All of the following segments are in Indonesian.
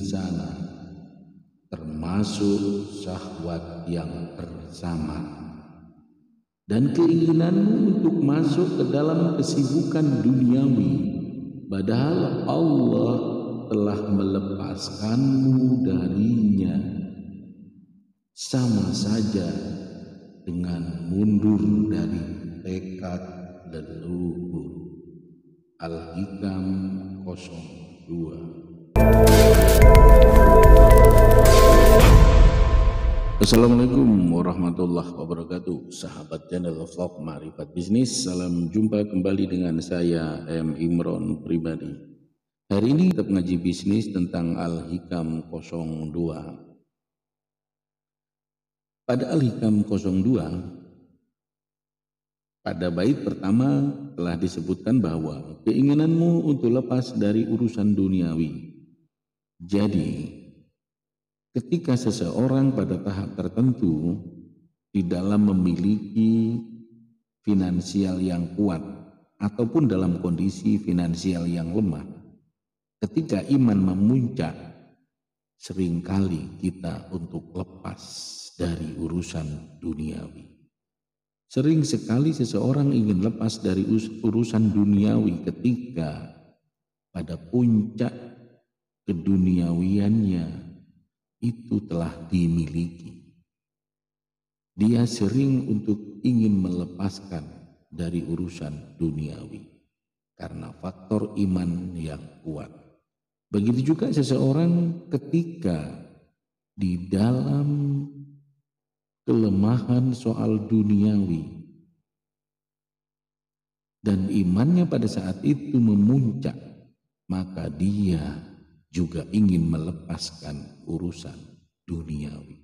sana termasuk syahwat yang bersama dan keinginanmu untuk masuk ke dalam kesibukan duniawi padahal Allah telah melepaskanmu darinya sama saja dengan mundur dari tekad leluhur Al-Hikam 02 Assalamualaikum warahmatullahi wabarakatuh Sahabat channel vlog Marifat Bisnis Salam jumpa kembali dengan saya M. Imron Pribadi Hari ini kita mengaji bisnis tentang Al-Hikam 02 Pada Al-Hikam 02 Pada bait pertama telah disebutkan bahwa Keinginanmu untuk lepas dari urusan duniawi Jadi ketika seseorang pada tahap tertentu di dalam memiliki finansial yang kuat ataupun dalam kondisi finansial yang lemah, ketika iman memuncak, seringkali kita untuk lepas dari urusan duniawi. Sering sekali seseorang ingin lepas dari urusan duniawi ketika pada puncak keduniawiannya itu telah dimiliki. Dia sering untuk ingin melepaskan dari urusan duniawi karena faktor iman yang kuat. Begitu juga seseorang ketika di dalam kelemahan soal duniawi dan imannya pada saat itu memuncak, maka dia juga ingin melepaskan urusan duniawi.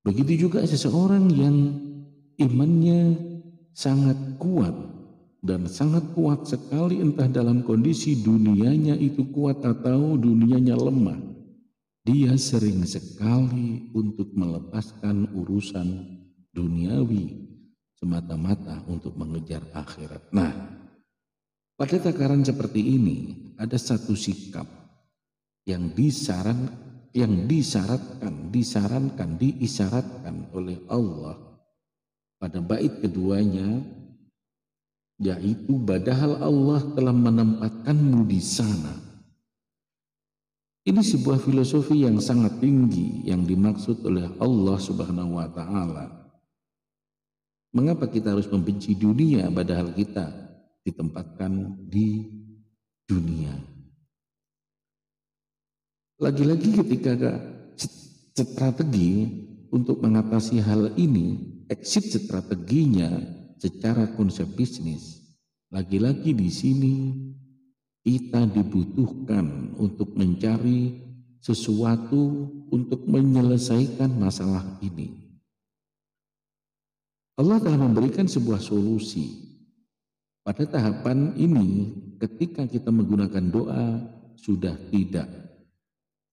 Begitu juga seseorang yang imannya sangat kuat dan sangat kuat sekali entah dalam kondisi dunianya itu kuat atau dunianya lemah. Dia sering sekali untuk melepaskan urusan duniawi semata-mata untuk mengejar akhirat. Nah, pada takaran seperti ini, ada satu sikap yang disaran yang disyaratkan, disarankan, diisyaratkan oleh Allah pada bait keduanya yaitu padahal Allah telah menempatkanmu di sana. Ini sebuah filosofi yang sangat tinggi yang dimaksud oleh Allah Subhanahu wa taala. Mengapa kita harus membenci dunia padahal kita ditempatkan di dunia. Lagi-lagi ketika ada strategi untuk mengatasi hal ini, exit strateginya secara konsep bisnis. Lagi-lagi di sini kita dibutuhkan untuk mencari sesuatu untuk menyelesaikan masalah ini. Allah telah memberikan sebuah solusi pada tahapan ini, ketika kita menggunakan doa, sudah tidak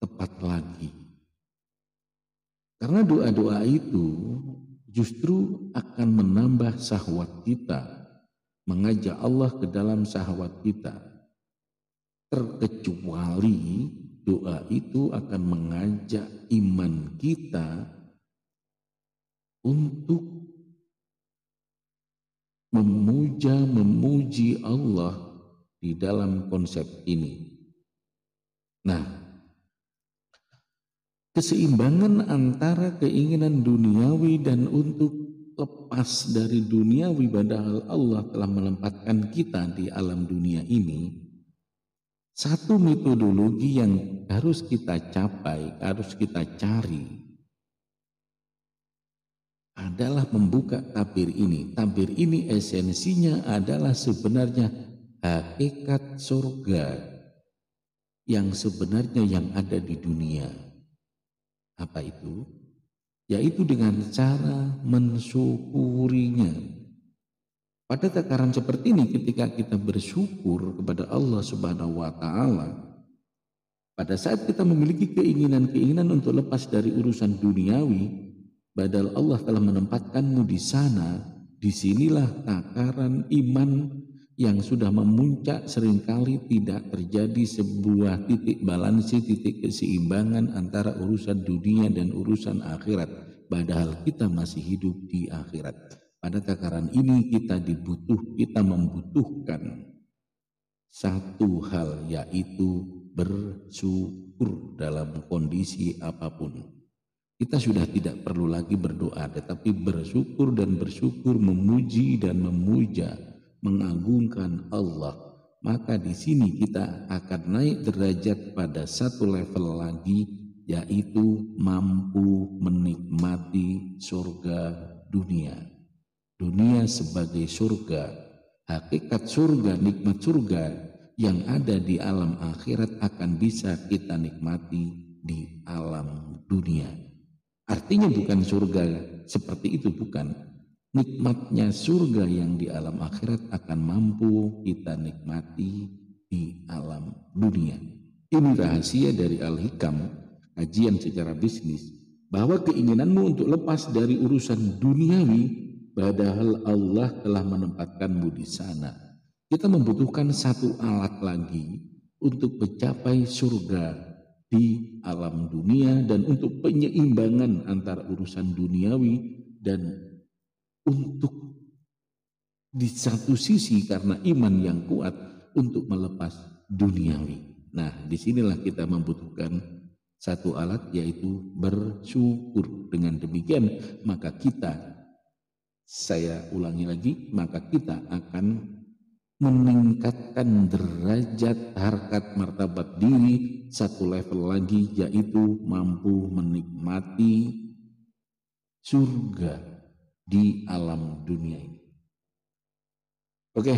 tepat lagi. Karena doa-doa itu justru akan menambah sahwat kita, mengajak Allah ke dalam sahwat kita. Terkecuali doa itu akan mengajak iman kita untuk memuja memuji Allah di dalam konsep ini. Nah, keseimbangan antara keinginan duniawi dan untuk lepas dari duniawi padahal Allah telah menempatkan kita di alam dunia ini satu metodologi yang harus kita capai, harus kita cari adalah membuka tabir ini. Tabir ini esensinya adalah sebenarnya hakikat surga yang sebenarnya yang ada di dunia. Apa itu? Yaitu dengan cara mensyukurinya. Pada takaran seperti ini ketika kita bersyukur kepada Allah Subhanahu wa taala pada saat kita memiliki keinginan-keinginan untuk lepas dari urusan duniawi Badal Allah telah menempatkanmu di sana, disinilah takaran iman yang sudah memuncak seringkali tidak terjadi sebuah titik balansi, titik keseimbangan antara urusan dunia dan urusan akhirat. Padahal kita masih hidup di akhirat. Pada takaran ini kita dibutuh, kita membutuhkan satu hal yaitu bersyukur dalam kondisi apapun. Kita sudah tidak perlu lagi berdoa, tetapi bersyukur dan bersyukur, memuji dan memuja, mengagungkan Allah. Maka di sini kita akan naik derajat pada satu level lagi, yaitu mampu menikmati surga dunia. Dunia sebagai surga, hakikat surga, nikmat surga yang ada di alam akhirat akan bisa kita nikmati di alam dunia. Artinya bukan surga seperti itu, bukan. Nikmatnya surga yang di alam akhirat akan mampu kita nikmati di alam dunia. Ini rahasia dari Al-Hikam, kajian secara bisnis, bahwa keinginanmu untuk lepas dari urusan duniawi, padahal Allah telah menempatkanmu di sana. Kita membutuhkan satu alat lagi untuk mencapai surga di alam dunia dan untuk penyeimbangan antara urusan duniawi dan untuk di satu sisi karena iman yang kuat untuk melepas duniawi. Nah, disinilah kita membutuhkan satu alat yaitu bersyukur. Dengan demikian maka kita, saya ulangi lagi, maka kita akan meningkatkan derajat harkat martabat diri satu level lagi yaitu mampu menikmati surga di alam dunia ini. Oke,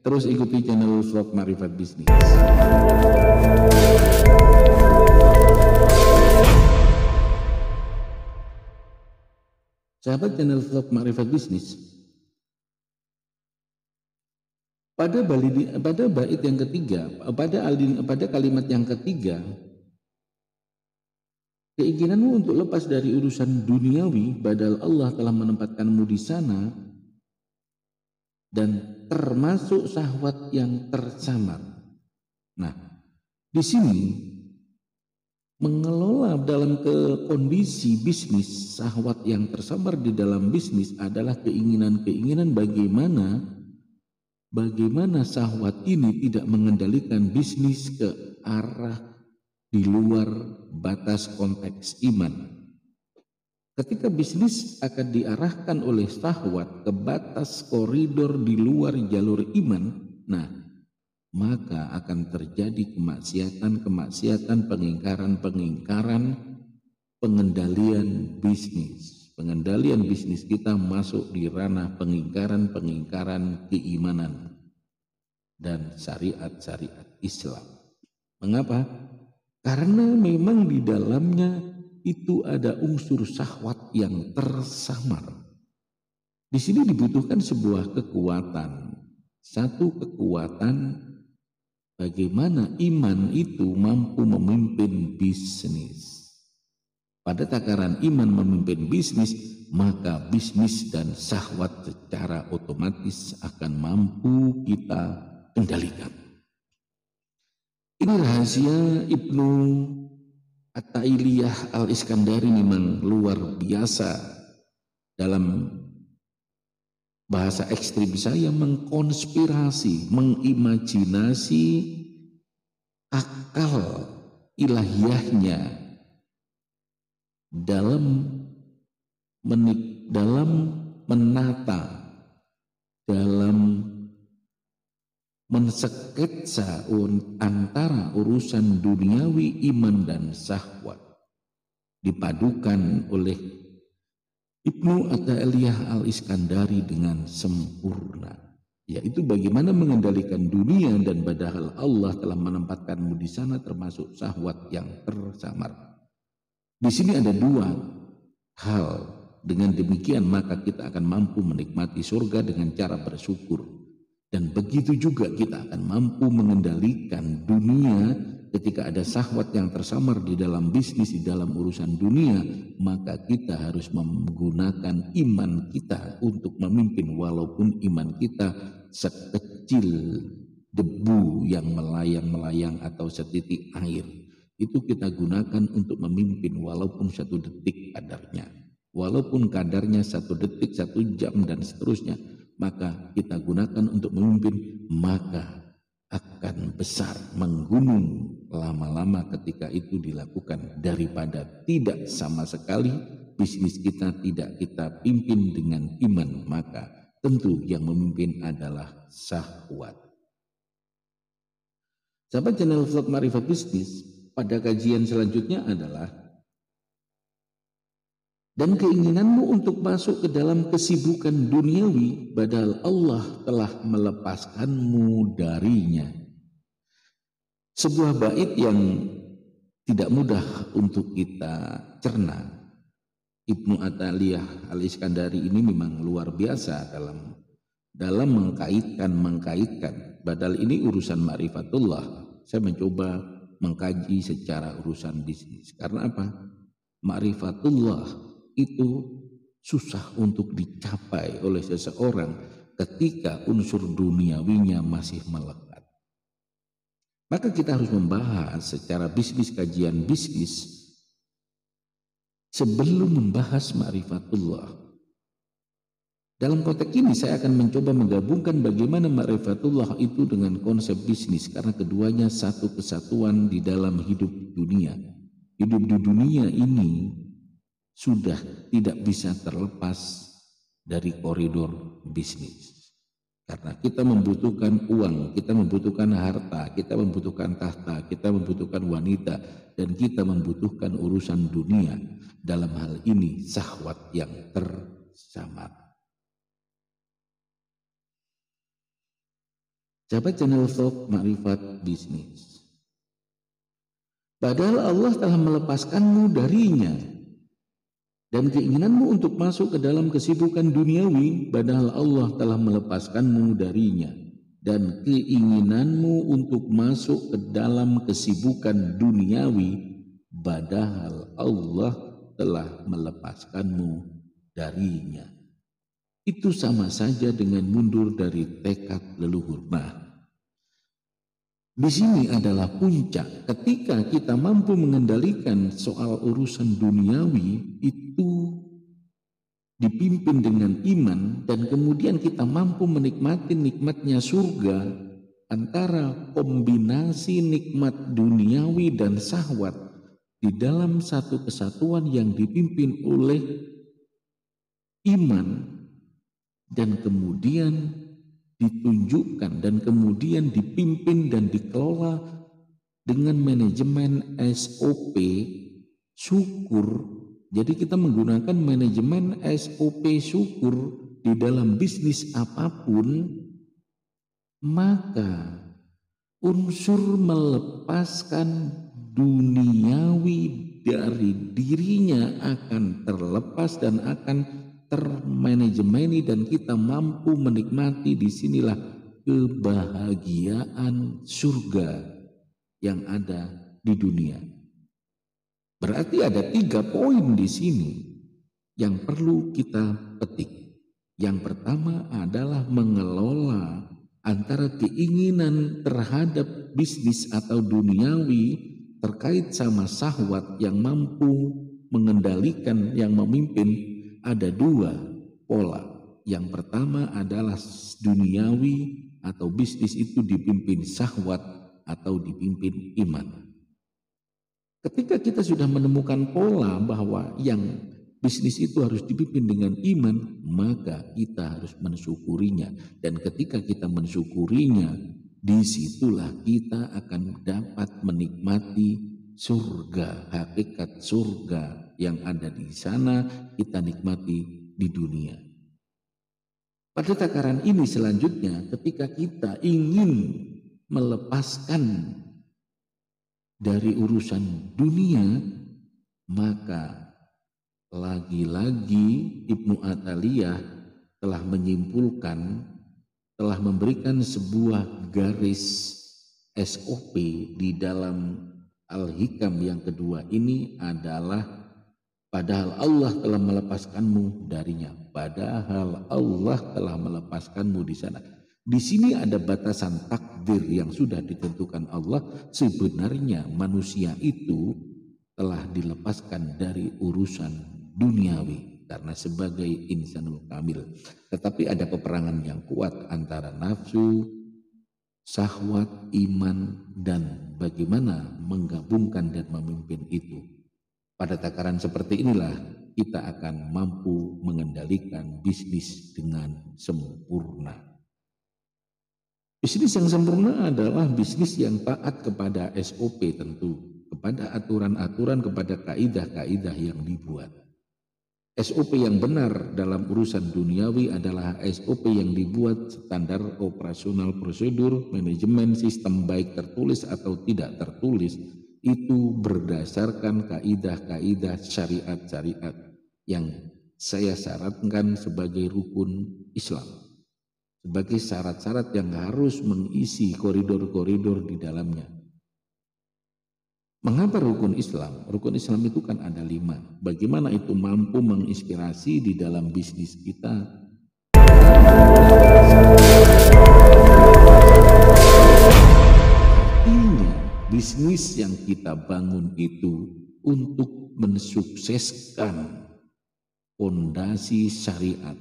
terus ikuti channel vlog Marifat Bisnis. Sahabat channel vlog Marifat Bisnis, pada, balidi, pada bait yang ketiga, pada, alin, pada kalimat yang ketiga, keinginanmu untuk lepas dari urusan duniawi, badal Allah telah menempatkanmu di sana, dan termasuk sahwat yang tersamar. Nah, di sini mengelola dalam ke kondisi bisnis sahwat yang tersamar di dalam bisnis adalah keinginan-keinginan bagaimana bagaimana sahwat ini tidak mengendalikan bisnis ke arah di luar batas konteks iman. Ketika bisnis akan diarahkan oleh sahwat ke batas koridor di luar jalur iman, nah maka akan terjadi kemaksiatan-kemaksiatan, pengingkaran-pengingkaran, pengendalian bisnis pengendalian bisnis kita masuk di ranah pengingkaran-pengingkaran keimanan dan syariat-syariat Islam. Mengapa? Karena memang di dalamnya itu ada unsur syahwat yang tersamar. Di sini dibutuhkan sebuah kekuatan. Satu kekuatan bagaimana iman itu mampu memimpin bisnis pada takaran iman memimpin bisnis, maka bisnis dan syahwat secara otomatis akan mampu kita kendalikan. Ini rahasia Ibnu at Al-Iskandari memang luar biasa dalam bahasa ekstrim saya mengkonspirasi, mengimajinasi akal ilahiyahnya dalam menik dalam menata dalam menseketsa antara urusan duniawi iman dan sahwat dipadukan oleh Ibnu Atta Aliyah Al-Iskandari dengan sempurna yaitu bagaimana mengendalikan dunia dan padahal Allah telah menempatkanmu di sana termasuk sahwat yang tersamar di sini ada dua hal. Dengan demikian maka kita akan mampu menikmati surga dengan cara bersyukur. Dan begitu juga kita akan mampu mengendalikan dunia ketika ada sahwat yang tersamar di dalam bisnis, di dalam urusan dunia, maka kita harus menggunakan iman kita untuk memimpin walaupun iman kita sekecil debu yang melayang-melayang atau setitik air itu kita gunakan untuk memimpin walaupun satu detik kadarnya. Walaupun kadarnya satu detik, satu jam, dan seterusnya, maka kita gunakan untuk memimpin, maka akan besar, menggunung lama-lama ketika itu dilakukan daripada tidak sama sekali bisnis kita tidak kita pimpin dengan iman, maka tentu yang memimpin adalah sahwat. Sahabat channel vlog Marifat Bisnis, pada kajian selanjutnya adalah dan keinginanmu untuk masuk ke dalam kesibukan duniawi padahal Allah telah melepaskanmu darinya. Sebuah bait yang tidak mudah untuk kita cerna. Ibnu Ataliyah Al-Iskandari ini memang luar biasa dalam dalam mengkaitkan mengkaitkan. badal ini urusan ma'rifatullah. Saya mencoba mengkaji secara urusan bisnis. Karena apa? Ma'rifatullah itu susah untuk dicapai oleh seseorang ketika unsur duniawinya masih melekat. Maka kita harus membahas secara bisnis kajian bisnis sebelum membahas ma'rifatullah dalam konteks ini saya akan mencoba menggabungkan bagaimana ma'rifatullah itu dengan konsep bisnis karena keduanya satu kesatuan di dalam hidup dunia. Hidup di dunia ini sudah tidak bisa terlepas dari koridor bisnis. Karena kita membutuhkan uang, kita membutuhkan harta, kita membutuhkan tahta, kita membutuhkan wanita, dan kita membutuhkan urusan dunia. Dalam hal ini sahwat yang tersamar. Siapa channel talk makrifat bisnis. Padahal Allah telah melepaskanmu darinya dan keinginanmu untuk masuk ke dalam kesibukan duniawi, padahal Allah telah melepaskanmu darinya dan keinginanmu untuk masuk ke dalam kesibukan duniawi, padahal Allah telah melepaskanmu darinya itu sama saja dengan mundur dari tekad leluhur. Nah, di sini adalah puncak ketika kita mampu mengendalikan soal urusan duniawi itu dipimpin dengan iman dan kemudian kita mampu menikmati nikmatnya surga antara kombinasi nikmat duniawi dan sahwat di dalam satu kesatuan yang dipimpin oleh iman dan kemudian ditunjukkan dan kemudian dipimpin dan dikelola dengan manajemen SOP syukur. Jadi kita menggunakan manajemen SOP syukur di dalam bisnis apapun, maka unsur melepaskan duniawi dari dirinya akan terlepas dan akan termanajemeni dan kita mampu menikmati disinilah kebahagiaan surga yang ada di dunia. Berarti ada tiga poin di sini yang perlu kita petik. Yang pertama adalah mengelola antara keinginan terhadap bisnis atau duniawi terkait sama sahwat yang mampu mengendalikan yang memimpin ada dua pola. Yang pertama adalah duniawi atau bisnis itu dipimpin syahwat atau dipimpin iman. Ketika kita sudah menemukan pola bahwa yang bisnis itu harus dipimpin dengan iman, maka kita harus mensyukurinya. Dan ketika kita mensyukurinya, disitulah kita akan dapat menikmati surga, hakikat surga yang ada di sana kita nikmati di dunia. Pada takaran ini selanjutnya ketika kita ingin melepaskan dari urusan dunia maka lagi-lagi Ibnu Ataliyah telah menyimpulkan telah memberikan sebuah garis SOP di dalam Al-Hikam yang kedua ini adalah Padahal Allah telah melepaskanmu darinya. Padahal Allah telah melepaskanmu di sana. Di sini ada batasan takdir yang sudah ditentukan Allah. Sebenarnya manusia itu telah dilepaskan dari urusan duniawi karena sebagai insanul kamil. Tetapi ada peperangan yang kuat antara nafsu, sahwat, iman, dan bagaimana menggabungkan dan memimpin itu. Pada takaran seperti inilah kita akan mampu mengendalikan bisnis dengan sempurna. Bisnis yang sempurna adalah bisnis yang taat kepada SOP tentu, kepada aturan-aturan, kepada kaidah-kaidah yang dibuat. SOP yang benar dalam urusan duniawi adalah SOP yang dibuat standar operasional prosedur, manajemen, sistem baik tertulis atau tidak tertulis itu berdasarkan kaidah-kaidah syariat-syariat yang saya syaratkan sebagai rukun Islam. Sebagai syarat-syarat yang harus mengisi koridor-koridor di dalamnya. Mengapa rukun Islam? Rukun Islam itu kan ada lima. Bagaimana itu mampu menginspirasi di dalam bisnis kita? bisnis yang kita bangun itu untuk mensukseskan fondasi syariat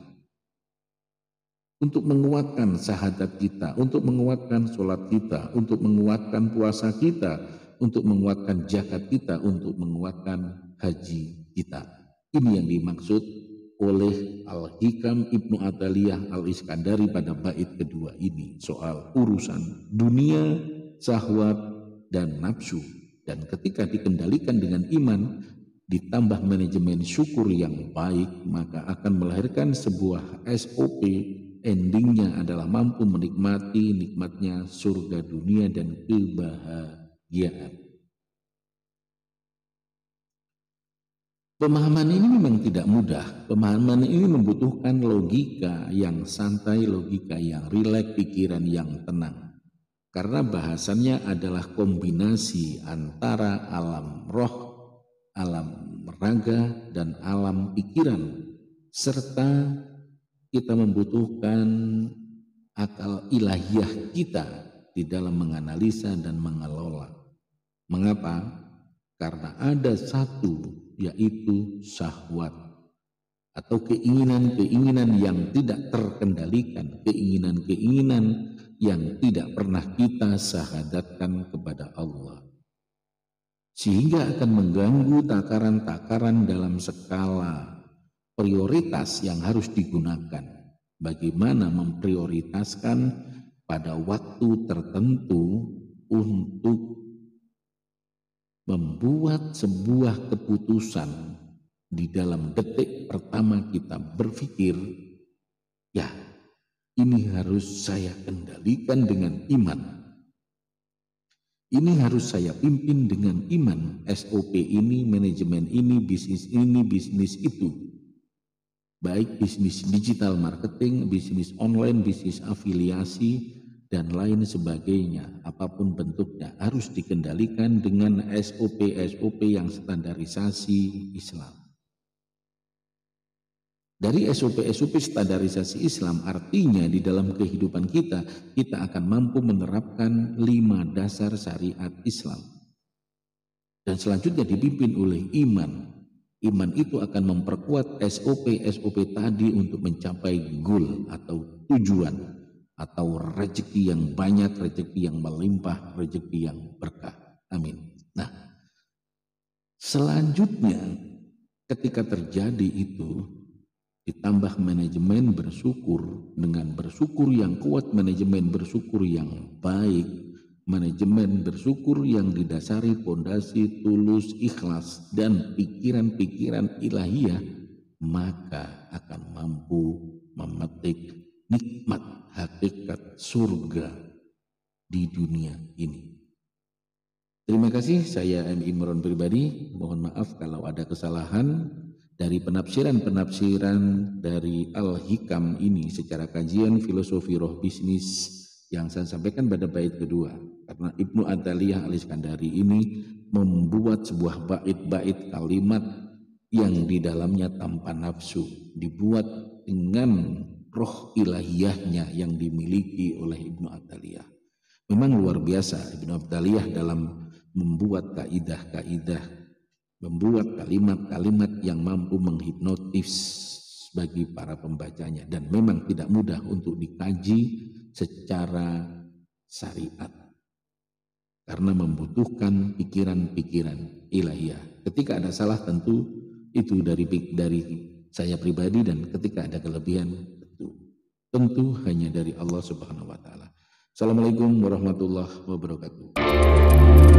untuk menguatkan syahadat kita, untuk menguatkan sholat kita, untuk menguatkan puasa kita, untuk menguatkan zakat kita, untuk menguatkan haji kita. Ini yang dimaksud oleh Al-Hikam Ibnu Ataliyah Al-Iskandari pada bait kedua ini soal urusan dunia, syahwat, dan nafsu. Dan ketika dikendalikan dengan iman, ditambah manajemen syukur yang baik, maka akan melahirkan sebuah SOP endingnya adalah mampu menikmati nikmatnya surga dunia dan kebahagiaan. Pemahaman ini memang tidak mudah. Pemahaman ini membutuhkan logika yang santai, logika yang rileks, pikiran yang tenang karena bahasannya adalah kombinasi antara alam roh, alam raga, dan alam pikiran, serta kita membutuhkan akal ilahiyah kita di dalam menganalisa dan mengelola. Mengapa? Karena ada satu yaitu syahwat atau keinginan-keinginan yang tidak terkendalikan, keinginan-keinginan yang tidak pernah kita sahadatkan kepada Allah. Sehingga akan mengganggu takaran-takaran dalam skala prioritas yang harus digunakan. Bagaimana memprioritaskan pada waktu tertentu untuk membuat sebuah keputusan di dalam detik pertama kita berpikir, ya ini harus saya kendalikan dengan iman. Ini harus saya pimpin dengan iman. SOP ini, manajemen ini, bisnis ini, bisnis itu. Baik bisnis digital marketing, bisnis online, bisnis afiliasi, dan lain sebagainya, apapun bentuknya, harus dikendalikan dengan SOP-SOP yang standarisasi Islam. Dari SOP-SOP standarisasi Islam artinya di dalam kehidupan kita, kita akan mampu menerapkan lima dasar syariat Islam. Dan selanjutnya dipimpin oleh iman. Iman itu akan memperkuat SOP-SOP tadi untuk mencapai goal atau tujuan atau rezeki yang banyak, rezeki yang melimpah, rezeki yang berkah. Amin. Nah, selanjutnya ketika terjadi itu ditambah manajemen bersyukur dengan bersyukur yang kuat, manajemen bersyukur yang baik, manajemen bersyukur yang didasari pondasi tulus ikhlas dan pikiran-pikiran ilahiyah maka akan mampu memetik nikmat hakikat surga di dunia ini. Terima kasih, saya M. Imron pribadi. Mohon maaf kalau ada kesalahan. Dari penafsiran-penafsiran dari Al-Hikam ini secara kajian filosofi roh bisnis yang saya sampaikan pada bait kedua. Karena Ibnu Adaliyah al-Iskandari ini membuat sebuah bait-bait kalimat yang di dalamnya tanpa nafsu, dibuat dengan roh ilahiyahnya yang dimiliki oleh Ibnu Adaliyah Memang luar biasa Ibnu Adaliyah dalam membuat kaidah-kaidah membuat kalimat-kalimat yang mampu menghipnotis bagi para pembacanya dan memang tidak mudah untuk dikaji secara syariat karena membutuhkan pikiran-pikiran ilahiyah. Ketika ada salah tentu itu dari dari saya pribadi dan ketika ada kelebihan tentu tentu hanya dari Allah Subhanahu wa taala. Assalamualaikum warahmatullahi wabarakatuh.